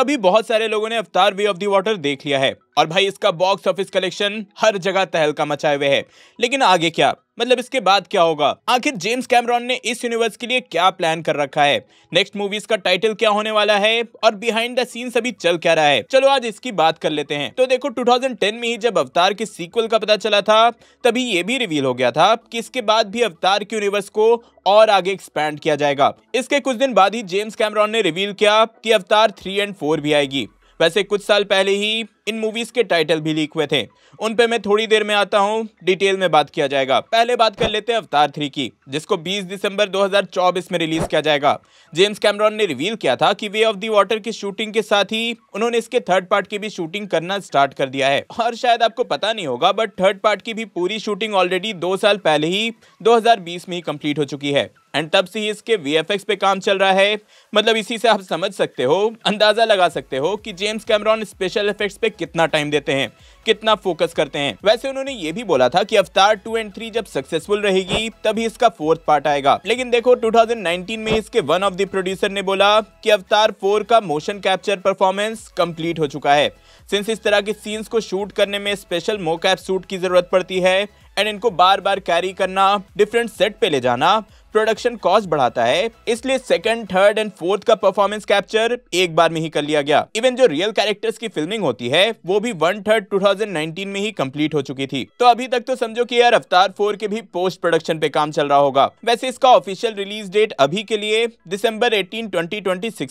इसका भी बहुत सारे लोगों ने अवतार वे ऑफ द वाटर देख लिया है और भाई इसका बॉक्स ऑफिस कलेक्शन हर जगह तहलका मचाए हुए है लेकिन आगे क्या मतलब इसके बाद क्या होगा आखिर जेम्स कैमरॉन ने इस यूनिवर्स के लिए क्या प्लान कर रखा है नेक्स्ट मूवीज का टाइटल क्या होने वाला है और बिहाइंड द सीन अभी चल क्या रहा है चलो आज इसकी बात कर लेते हैं तो देखो 2010 में ही जब अवतार के सीक्वल का पता चला था तभी ये भी रिवील हो गया था कि इसके बाद भी अवतार के यूनिवर्स को और आगे एक्सपैंड किया जाएगा इसके कुछ दिन बाद ही जेम्स कैमरॉन ने रिवील किया कि अवतार थ्री एंड फोर भी आएगी वैसे कुछ साल पहले ही इन मूवीज़ के टाइटल भी लीक हुए थे उन पे मैं थोड़ी देर में आता हूँ डिटेल में बात किया जाएगा पहले बात कर लेते हैं अवतार थ्री की जिसको 20 दिसंबर 2024 में रिलीज़ किया जाएगा जेम्स कैमरॉन ने रिवील किया था कि वे ऑफ दी वाटर की शूटिंग के साथ ही उन्होंने इसके थर्ड पार्ट की भी शूटिंग करना स्टार्ट कर दिया है और शायद आपको पता नहीं होगा बट थर्ड पार्ट की भी पूरी शूटिंग ऑलरेडी दो साल पहले ही दो में ही कम्प्लीट हो चुकी है एंड तब से ही इसके वी पे काम चल रहा है मतलब इसी से आप समझ सकते हो अंदाज़ा लगा सकते हो कि जेम्स कैमरॉन स्पेशल इफेक्ट्स पे कितना टाइम देते हैं कितना फोकस करते हैं वैसे उन्होंने ये भी बोला था कि अवतार टू एंड थ्री जब सक्सेसफुल रहेगी तभी इसका फोर्थ पार्ट आएगा लेकिन देखो 2019 में इसके वन ऑफ द प्रोड्यूसर ने बोला कि अवतार फोर का मोशन कैप्चर परफॉर्मेंस कंप्लीट हो चुका है सिंस इस तरह के सीन्स को शूट करने में स्पेशल मोकैप सूट की जरूरत पड़ती है एंड इनको बार बार कैरी करना डिफरेंट सेट पे ले जाना प्रोडक्शन कॉस्ट बढ़ाता है इसलिए सेकंड थर्ड एंड फोर्थ का परफॉर्मेंस कैप्चर एक बार में ही कर लिया गया इवन जो रियल कैरेक्टर्स की फिल्मिंग होती है वो भी वन थर्ड 2019 में ही कंप्लीट हो चुकी थी तो अभी तक तो समझो कि यार अवतार फोर के भी पोस्ट प्रोडक्शन पे काम चल रहा होगा वैसे इसका ऑफिशियल रिलीज डेट अभी के लिए दिसंबर एटीन ट्वेंटी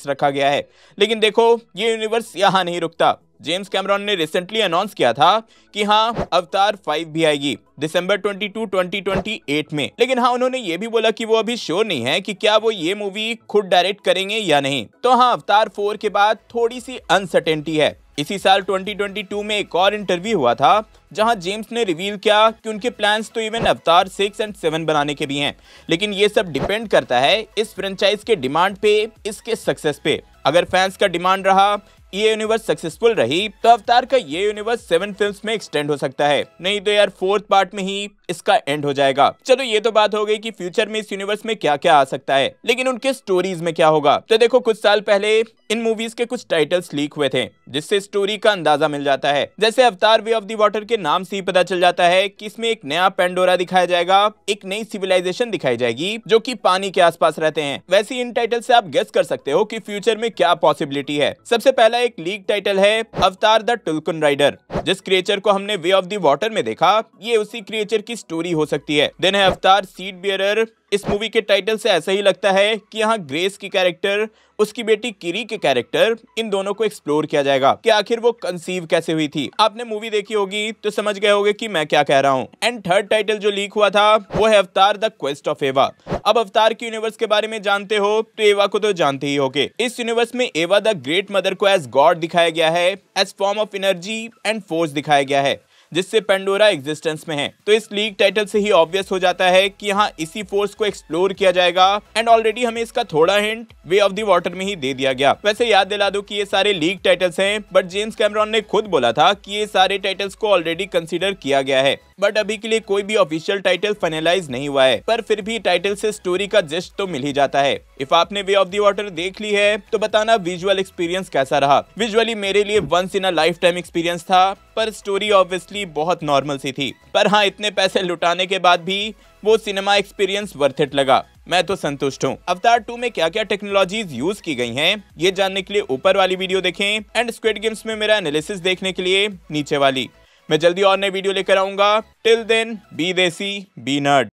रखा गया है लेकिन देखो ये यूनिवर्स यहाँ नहीं रुकता जेम्स कैमरॉन ने रिसेंटली अनाउंस किया था कि हाँ अवतार फाइव भी आएगी दिसंबर 22, 2028 में लेकिन हाँ उन्होंने ये भी बोला कि वो अभी श्योर नहीं है कि क्या वो ये मूवी खुद डायरेक्ट करेंगे या नहीं तो हाँ अवतार फोर के बाद थोड़ी सी अनसर्टेनिटी है इसी साल 2022 में एक और इंटरव्यू हुआ था जहां जेम्स ने रिवील किया कि उनके प्लान्स तो इवन अवतार सिक्स एंड सेवन बनाने के भी हैं लेकिन ये सब डिपेंड करता है इस फ्रेंचाइज के डिमांड पे इसके सक्सेस पे अगर फैंस का डिमांड रहा ये यूनिवर्स सक्सेसफुल रही तो अवतार का ये यूनिवर्स सेवन फिल्म्स में एक्सटेंड हो सकता है नहीं तो यार फोर्थ पार्ट में ही इसका एंड हो जाएगा चलो ये तो बात हो गई कि फ्यूचर में इस यूनिवर्स में क्या क्या आ सकता है लेकिन उनके स्टोरीज में क्या होगा तो देखो कुछ साल पहले इन मूवीज के कुछ टाइटल्स लीक हुए थे जिससे स्टोरी का अंदाजा मिल जाता है जैसे अवतार वे ऑफ दी वाटर के नाम से ही पता चल जाता है कि इसमें एक नया पेंडोरा दिखाया जाएगा एक नई सिविलाइजेशन दिखाई जाएगी जो कि पानी के आसपास रहते हैं वैसे इन टाइटल से आप गेस कर सकते हो कि फ्यूचर में क्या पॉसिबिलिटी है सबसे पहला एक लीक टाइटल है अवतार द टुलकुन राइडर जिस क्रिएचर को हमने वे ऑफ दी वाटर में देखा ये उसी क्रिएचर की स्टोरी हो सकती है देन है अवतार सीट बियर इस मूवी के टाइटल से ऐसा ही लगता है कि यहाँ ग्रेस की कैरेक्टर उसकी बेटी किरी के कैरेक्टर इन दोनों को एक्सप्लोर किया जाएगा कि आखिर वो कंसीव कैसे हुई थी आपने मूवी देखी होगी तो समझ गए होगे कि मैं क्या कह रहा हूँ एंड थर्ड टाइटल जो लीक हुआ था वो है अवतार द क्वेस्ट ऑफ एवा अब अवतार के यूनिवर्स के बारे में जानते हो तो एवा को तो जानते ही होगे इस यूनिवर्स में एवा द ग्रेट मदर को एज गॉड दिखाया गया है as form of energy and force दिखाया गया है जिससे पेंडोरा एग्जिस्टेंस में है तो इस लीग टाइटल से ही ऑब्वियस हो जाता है कि यहाँ इसी फोर्स को एक्सप्लोर किया जाएगा एंड ऑलरेडी हमें इसका थोड़ा hint way of the water में ही दे दिया गया वैसे याद दिला दो कि ये सारे लीग टाइटल्स हैं बट जेम्स कैमरॉन ने खुद बोला था कि ये सारे टाइटल्स को ऑलरेडी कंसिडर किया गया है बट अभी के लिए कोई भी ऑफिशियल टाइटल फाइनलाइज नहीं हुआ है पर फिर भी टाइटल से स्टोरी का जस्ट तो मिल ही जाता है इफ आपने वे ऑफ दी वाटर देख ली है तो बताना विजुअल एक्सपीरियंस कैसा रहा विजुअली मेरे लिए once in a lifetime experience था पर स्टोरी ऑब्वियसली बहुत नॉर्मल सी थी पर हाँ इतने पैसे लुटाने के बाद भी वो सिनेमा एक्सपीरियंस वर्थ इट लगा मैं तो संतुष्ट हूँ अवतार टू में क्या क्या टेक्नोलॉजीज यूज की गई हैं ये जानने के लिए ऊपर वाली वीडियो देखें एंड स्क्विड गेम्स में मेरा एनालिसिस देखने के लिए नीचे वाली मैं जल्दी और नई वीडियो लेकर आऊंगा till then be desi be nut